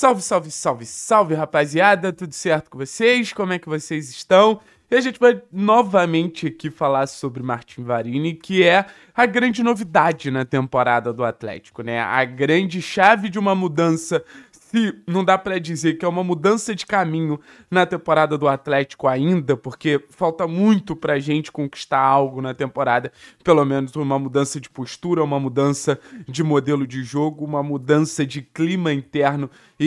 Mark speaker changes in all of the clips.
Speaker 1: Salve, salve, salve, salve, rapaziada! Tudo certo com vocês? Como é que vocês estão? E a gente vai novamente aqui falar sobre Martin Varini, que é a grande novidade na temporada do Atlético, né? A grande chave de uma mudança, se não dá para dizer que é uma mudança de caminho na temporada do Atlético ainda, porque falta muito pra gente conquistar algo na temporada, pelo menos uma mudança de postura, uma mudança de modelo de jogo, uma mudança de clima interno e,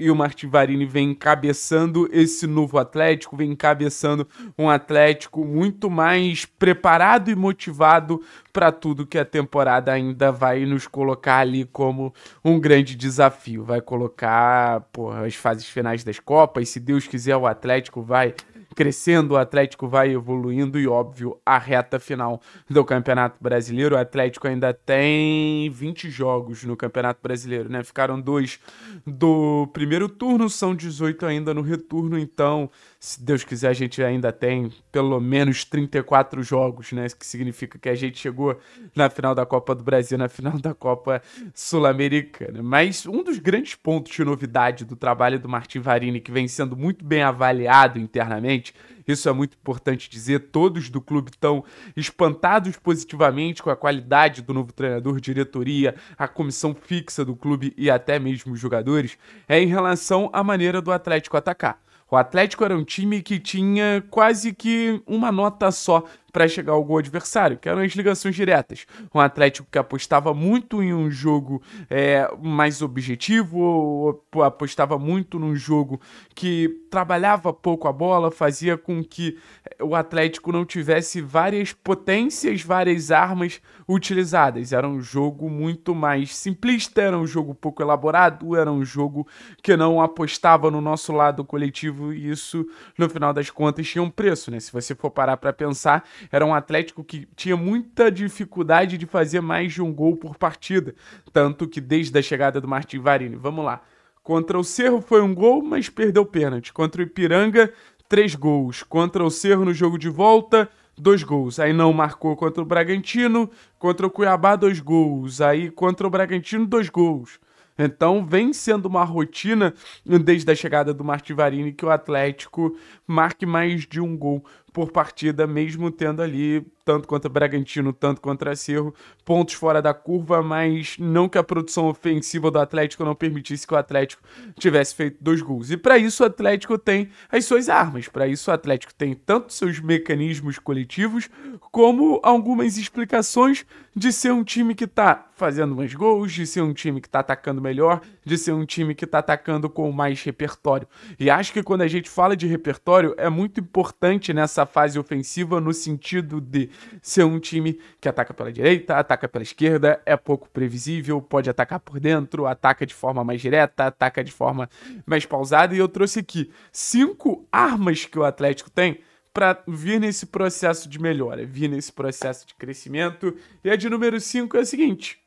Speaker 1: e, e o Martin Varini vem encabeçando esse novo Atlético, vem encabeçando um Atlético muito mais preparado e motivado para tudo que a temporada ainda vai nos colocar ali como um grande desafio. Vai colocar porra, as fases finais das Copas, se Deus quiser, o Atlético vai crescendo, o Atlético vai evoluindo e, óbvio, a reta final do Campeonato Brasileiro. O Atlético ainda tem 20 jogos no Campeonato Brasileiro, né? Ficaram dois do primeiro turno, são 18 ainda no retorno, então se Deus quiser, a gente ainda tem pelo menos 34 jogos, né? Isso que significa que a gente chegou na final da Copa do Brasil, na final da Copa Sul-Americana. Mas um dos grandes pontos de novidade do trabalho do Martin Varini, que vem sendo muito bem avaliado internamente, isso é muito importante dizer. Todos do clube estão espantados positivamente com a qualidade do novo treinador, diretoria, a comissão fixa do clube e até mesmo os jogadores. É em relação à maneira do Atlético atacar. O Atlético era um time que tinha quase que uma nota só para chegar ao gol adversário, que eram as ligações diretas. Um Atlético que apostava muito em um jogo é, mais objetivo, apostava muito num jogo que trabalhava pouco a bola, fazia com que é, o Atlético não tivesse várias potências, várias armas utilizadas. Era um jogo muito mais simplista, era um jogo pouco elaborado, era um jogo que não apostava no nosso lado coletivo e isso, no final das contas, tinha um preço, né? Se você for parar para pensar, era um Atlético que tinha muita dificuldade de fazer mais de um gol por partida, tanto que desde a chegada do Martin Varini, vamos lá. Contra o Cerro foi um gol, mas perdeu pênalti. Contra o Ipiranga, três gols. Contra o Cerro no jogo de volta, dois gols. Aí não marcou contra o Bragantino, contra o Cuiabá, dois gols. Aí contra o Bragantino, dois gols. Então vem sendo uma rotina desde a chegada do Martivarini que o Atlético marque mais de um gol por partida, mesmo tendo ali, tanto contra Bragantino, tanto contra Cerro, pontos fora da curva, mas não que a produção ofensiva do Atlético não permitisse que o Atlético tivesse feito dois gols. E para isso o Atlético tem as suas armas, para isso o Atlético tem tanto seus mecanismos coletivos, como algumas explicações de ser um time que está fazendo mais gols, de ser um time que está atacando melhor, de ser um time que está atacando com mais repertório. E acho que quando a gente fala de repertório, é muito importante nessa essa fase ofensiva no sentido de ser um time que ataca pela direita, ataca pela esquerda, é pouco previsível, pode atacar por dentro, ataca de forma mais direta, ataca de forma mais pausada. E eu trouxe aqui cinco armas que o Atlético tem para vir nesse processo de melhora, vir nesse processo de crescimento. E a de número 5 é a seguinte: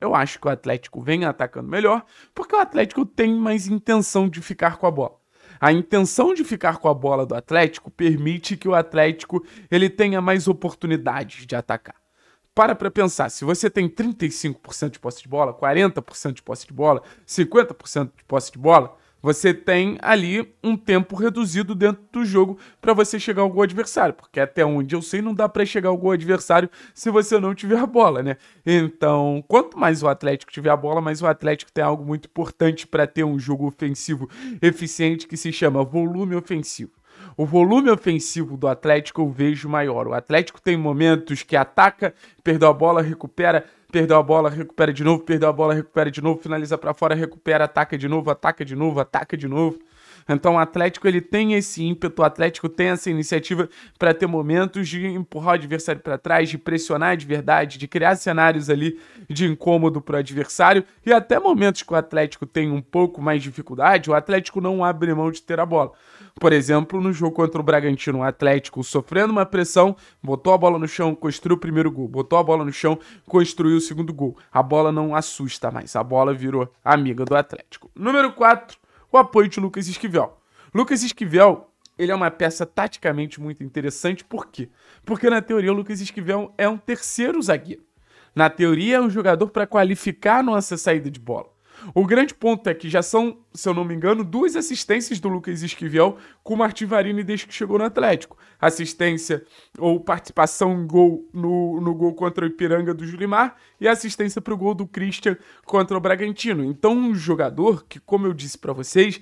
Speaker 1: eu acho que o Atlético vem atacando melhor, porque o Atlético tem mais intenção de ficar com a bola. A intenção de ficar com a bola do Atlético permite que o Atlético ele tenha mais oportunidades de atacar. Para para pensar, se você tem 35% de posse de bola, 40% de posse de bola, 50% de posse de bola, você tem ali um tempo reduzido dentro do jogo para você chegar ao gol adversário, porque até onde eu sei não dá para chegar ao gol adversário se você não tiver a bola, né? Então, quanto mais o Atlético tiver a bola, mais o Atlético tem algo muito importante para ter um jogo ofensivo eficiente que se chama volume ofensivo. O volume ofensivo do Atlético eu vejo maior. O Atlético tem momentos que ataca, perdeu a bola, recupera, perdeu a bola, recupera de novo, perdeu a bola, recupera de novo, finaliza para fora, recupera, ataca de novo, ataca de novo, ataca de novo. Então o Atlético ele tem esse ímpeto, o Atlético tem essa iniciativa para ter momentos de empurrar o adversário para trás, de pressionar de verdade, de criar cenários ali de incômodo para o adversário e até momentos que o Atlético tem um pouco mais de dificuldade, o Atlético não abre mão de ter a bola. Por exemplo, no jogo contra o Bragantino, o Atlético sofrendo uma pressão, botou a bola no chão, construiu o primeiro gol, botou a bola no chão, construiu o segundo gol. A bola não assusta mais, a bola virou amiga do Atlético. Número 4, o apoio de Lucas Esquivel. Lucas Esquivel, ele é uma peça taticamente muito interessante, por quê? Porque na teoria o Lucas Esquivel é um terceiro zagueiro. Na teoria é um jogador para qualificar a nossa saída de bola. O grande ponto é que já são, se eu não me engano, duas assistências do Lucas Esquivel com o Martin Varini desde que chegou no Atlético. Assistência ou participação em gol no, no gol contra o Ipiranga do Julimar e assistência para o gol do Christian contra o Bragantino. Então, um jogador que, como eu disse para vocês,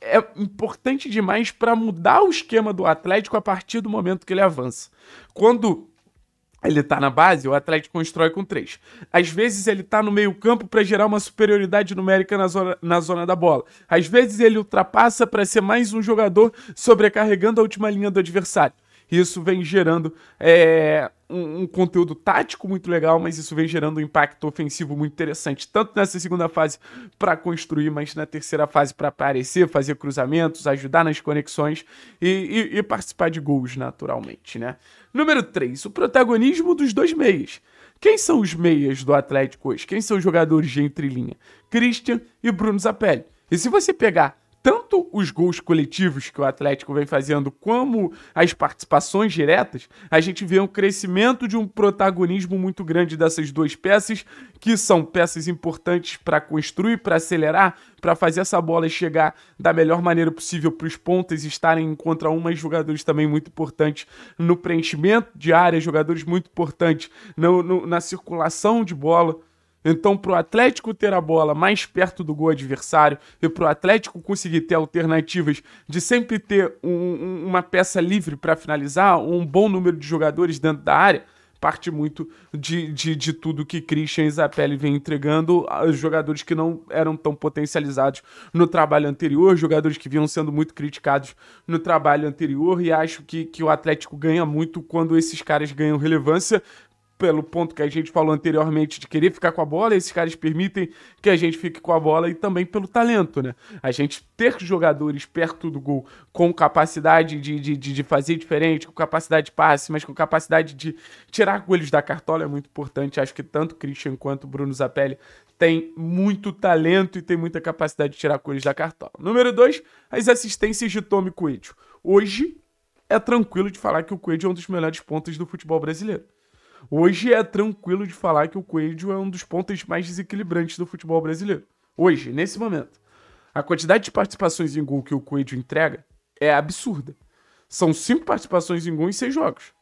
Speaker 1: é importante demais para mudar o esquema do Atlético a partir do momento que ele avança. Quando ele tá na base, o Atlético constrói com três. Às vezes ele tá no meio-campo para gerar uma superioridade numérica na zona, na zona da bola. Às vezes ele ultrapassa para ser mais um jogador sobrecarregando a última linha do adversário. Isso vem gerando é, um, um, conteúdo tático muito legal, mas isso vem gerando um impacto ofensivo muito interessante, tanto nessa segunda fase para construir, mas na terceira fase para aparecer, fazer cruzamentos, ajudar nas conexões e, e, e participar de gols naturalmente, né? Número 3, o protagonismo dos dois meias. Quem são os meias do Atlético hoje? Quem são os jogadores de entrelinha? Christian e Bruno Zapelli. E se você pegar tanto os gols coletivos que o Atlético vem fazendo, como as participações diretas, a gente vê um crescimento de um protagonismo muito grande dessas duas peças, que são peças importantes para construir, para acelerar, para fazer essa bola chegar da melhor maneira possível para os pontas estarem contra uma e jogadores também muito importantes no preenchimento de área, jogadores muito importantes no, no, na circulação de bola. Então, para o Atlético ter a bola mais perto do gol adversário e para o Atlético conseguir ter alternativas de sempre ter um, uma peça livre para finalizar, um bom número de jogadores dentro da área, parte muito de, de, de, tudo que Christian e Zapelli vem entregando, aos jogadores que não eram tão potencializados no trabalho anterior, jogadores que vinham sendo muito criticados no trabalho anterior, e acho que, que o Atlético ganha muito quando esses caras ganham relevância pelo ponto que a gente falou anteriormente de querer ficar com a bola, esses caras permitem que a gente fique com a bola e também pelo talento, né? A gente ter jogadores perto do gol com capacidade de, de, de fazer diferente, com capacidade de passe, mas com capacidade de tirar coelhos da cartola é muito importante. Acho que tanto Christian quanto Bruno Zapelli têm muito talento e tem muita capacidade de tirar coelhos da cartola. Número dois, as assistências de Tommy Coelho. Hoje é tranquilo de falar que o Coelho é um dos melhores pontos do futebol brasileiro Hoje é tranquilo de falar que o Coelho é um dos pontos mais desequilibrantes do futebol brasileiro. Hoje, nesse momento. A quantidade de participações em gol que o Coelho entrega é absurda. São cinco participações em gol em seis jogos.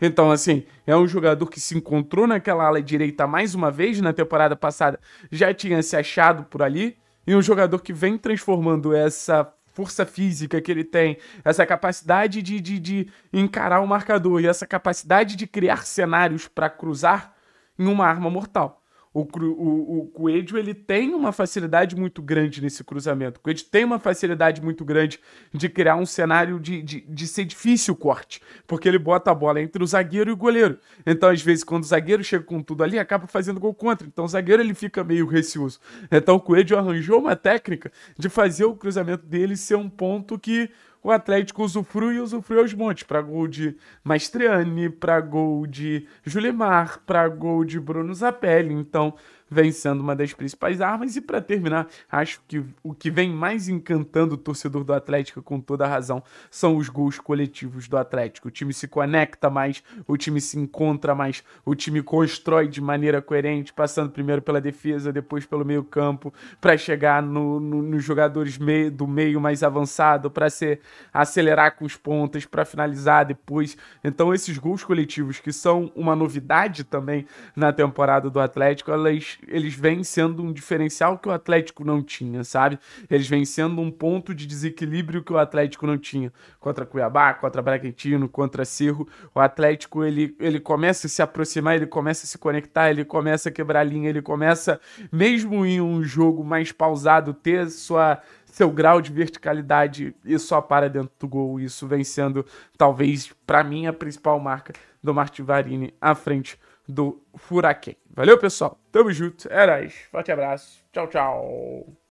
Speaker 1: Então, assim, é um jogador que se encontrou naquela ala direita mais uma vez na temporada passada, já tinha se achado por ali, e um jogador que vem transformando essa força física que ele tem, essa capacidade de, de, de encarar o marcador e essa capacidade de criar cenários para cruzar em uma arma mortal. O, o, o Coelho ele tem uma facilidade muito grande nesse cruzamento. O Coelho tem uma facilidade muito grande de criar um cenário de, de, de ser difícil o corte, porque ele bota a bola entre o zagueiro e o goleiro. Então, às vezes, quando o zagueiro chega com tudo ali, acaba fazendo gol contra. Então, o zagueiro ele fica meio receoso. Então, o Coelho arranjou uma técnica de fazer o cruzamento dele ser um ponto que o Atlético usufrui e usufrui aos montes. Para gol de Maestriani, para gol de Julimar, para gol de Bruno Zapelli. Então, vem sendo uma das principais armas. E para terminar, acho que o que vem mais encantando o torcedor do Atlético, com toda razão, são os gols coletivos do Atlético. O time se conecta mais, o time se encontra mais, o time constrói de maneira coerente, passando primeiro pela defesa, depois pelo meio-campo, para chegar no, no, nos jogadores meio, do meio mais avançado, para ser acelerar com os pontas, para finalizar depois. Então, esses gols coletivos, que são uma novidade também na temporada do Atlético, elas eles, vêm sendo um diferencial que o Atlético não tinha, sabe? Eles vêm sendo um ponto de desequilíbrio que o Atlético não tinha. Contra Cuiabá, contra Bragantino, contra Cerro, o Atlético ele, ele começa a se aproximar, ele começa a se conectar, ele começa a quebrar linha, ele começa, mesmo em um jogo mais pausado, ter sua seu grau de verticalidade e só para dentro do gol. Isso vem sendo, talvez, para mim, a principal marca do Martivarini à frente do Furaken. Valeu, pessoal. Tamo junto. É nóis. Forte abraço. Tchau, tchau.